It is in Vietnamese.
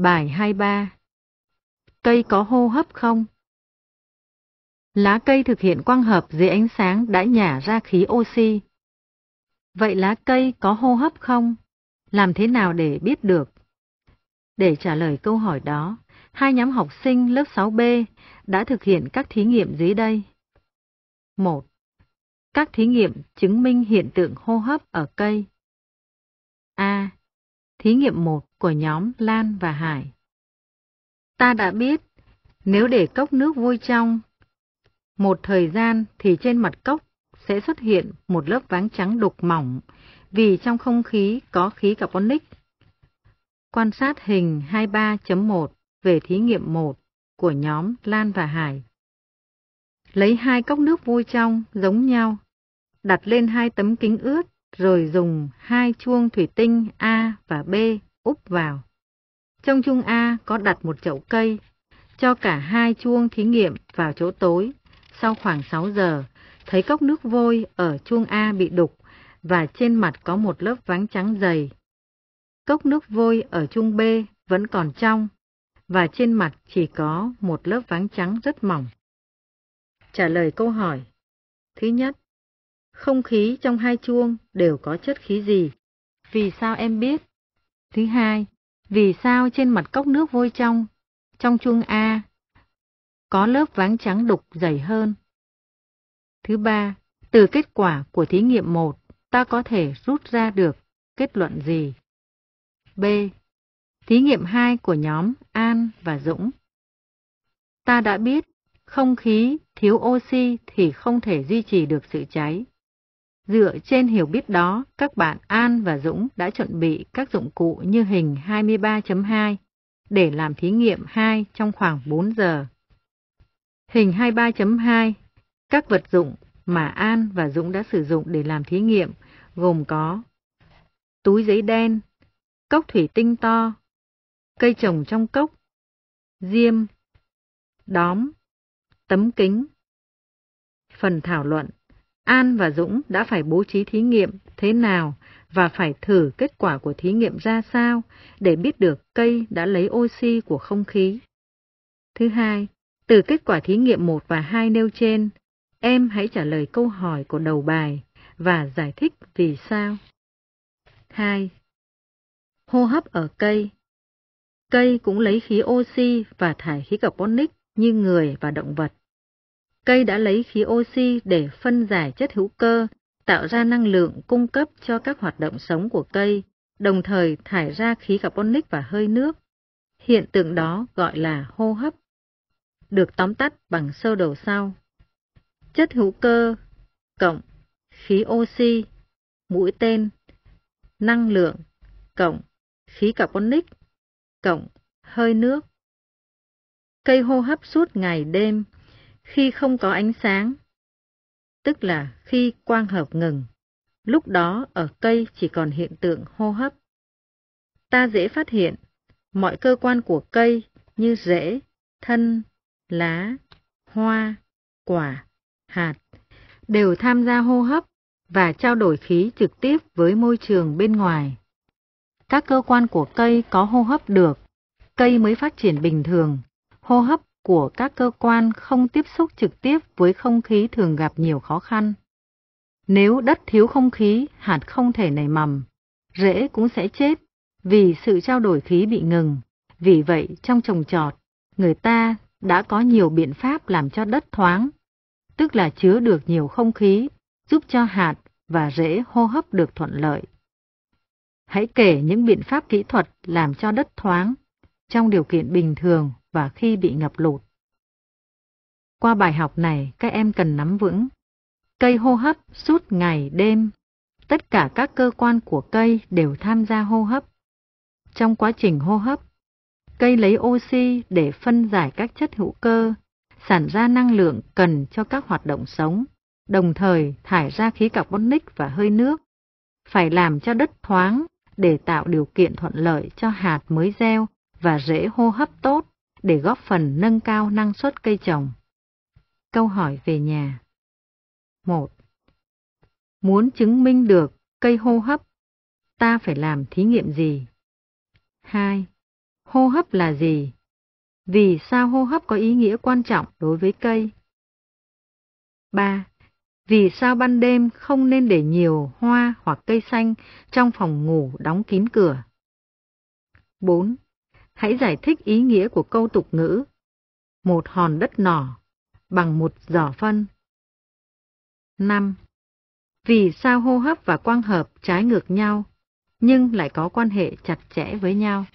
Bài 23 Cây có hô hấp không? Lá cây thực hiện quang hợp dưới ánh sáng đã nhả ra khí oxy. Vậy lá cây có hô hấp không? Làm thế nào để biết được? Để trả lời câu hỏi đó, hai nhóm học sinh lớp 6B đã thực hiện các thí nghiệm dưới đây. 1. Các thí nghiệm chứng minh hiện tượng hô hấp ở cây. A. Thí nghiệm 1 của nhóm Lan và Hải Ta đã biết, nếu để cốc nước vôi trong một thời gian thì trên mặt cốc sẽ xuất hiện một lớp váng trắng đục mỏng vì trong không khí có khí carbonic. Quan sát hình 23.1 về thí nghiệm 1 của nhóm Lan và Hải. Lấy hai cốc nước vôi trong giống nhau, đặt lên hai tấm kính ướt rồi dùng hai chuông thủy tinh A và B úp vào. Trong chuông A có đặt một chậu cây, cho cả hai chuông thí nghiệm vào chỗ tối. Sau khoảng 6 giờ, thấy cốc nước vôi ở chuông A bị đục và trên mặt có một lớp váng trắng dày. Cốc nước vôi ở chuông B vẫn còn trong và trên mặt chỉ có một lớp váng trắng rất mỏng. Trả lời câu hỏi Thứ nhất, không khí trong hai chuông đều có chất khí gì? Vì sao em biết? Thứ hai, vì sao trên mặt cốc nước vôi trong, trong chuông A, có lớp váng trắng đục dày hơn? Thứ ba, từ kết quả của thí nghiệm 1, ta có thể rút ra được kết luận gì? B. Thí nghiệm 2 của nhóm An và Dũng. Ta đã biết không khí thiếu oxy thì không thể duy trì được sự cháy. Dựa trên hiểu biết đó, các bạn An và Dũng đã chuẩn bị các dụng cụ như hình 23.2 để làm thí nghiệm 2 trong khoảng 4 giờ. Hình 23.2, các vật dụng mà An và Dũng đã sử dụng để làm thí nghiệm gồm có túi giấy đen, cốc thủy tinh to, cây trồng trong cốc, diêm, đóm, tấm kính. Phần thảo luận An và Dũng đã phải bố trí thí nghiệm thế nào và phải thử kết quả của thí nghiệm ra sao để biết được cây đã lấy oxy của không khí. Thứ hai, từ kết quả thí nghiệm 1 và 2 nêu trên, em hãy trả lời câu hỏi của đầu bài và giải thích vì sao. 2. Hô hấp ở cây Cây cũng lấy khí oxy và thải khí carbonic như người và động vật. Cây đã lấy khí oxy để phân giải chất hữu cơ, tạo ra năng lượng cung cấp cho các hoạt động sống của cây, đồng thời thải ra khí carbonic và hơi nước. Hiện tượng đó gọi là hô hấp, được tóm tắt bằng sơ đồ sau. Chất hữu cơ cộng khí oxy, mũi tên, năng lượng cộng khí carbonic cộng hơi nước. Cây hô hấp suốt ngày đêm khi không có ánh sáng, tức là khi quang hợp ngừng, lúc đó ở cây chỉ còn hiện tượng hô hấp. Ta dễ phát hiện, mọi cơ quan của cây như rễ, thân, lá, hoa, quả, hạt đều tham gia hô hấp và trao đổi khí trực tiếp với môi trường bên ngoài. Các cơ quan của cây có hô hấp được, cây mới phát triển bình thường, hô hấp của các cơ quan không tiếp xúc trực tiếp với không khí thường gặp nhiều khó khăn. Nếu đất thiếu không khí, hạt không thể nảy mầm, rễ cũng sẽ chết vì sự trao đổi khí bị ngừng. Vì vậy, trong trồng trọt, người ta đã có nhiều biện pháp làm cho đất thoáng, tức là chứa được nhiều không khí, giúp cho hạt và rễ hô hấp được thuận lợi. Hãy kể những biện pháp kỹ thuật làm cho đất thoáng trong điều kiện bình thường và khi bị ngập lụt. Qua bài học này các em cần nắm vững. Cây hô hấp suốt ngày đêm. Tất cả các cơ quan của cây đều tham gia hô hấp. Trong quá trình hô hấp, cây lấy oxy để phân giải các chất hữu cơ, sản ra năng lượng cần cho các hoạt động sống, đồng thời thải ra khí carbonic và hơi nước. Phải làm cho đất thoáng để tạo điều kiện thuận lợi cho hạt mới gieo và rễ hô hấp tốt để góp phần nâng cao năng suất cây trồng. Câu hỏi về nhà 1. Muốn chứng minh được cây hô hấp, ta phải làm thí nghiệm gì? 2. Hô hấp là gì? Vì sao hô hấp có ý nghĩa quan trọng đối với cây? 3. Vì sao ban đêm không nên để nhiều hoa hoặc cây xanh trong phòng ngủ đóng kín cửa? 4. Hãy giải thích ý nghĩa của câu tục ngữ. Một hòn đất nỏ bằng một giỏ phân. 5. Vì sao hô hấp và quang hợp trái ngược nhau, nhưng lại có quan hệ chặt chẽ với nhau?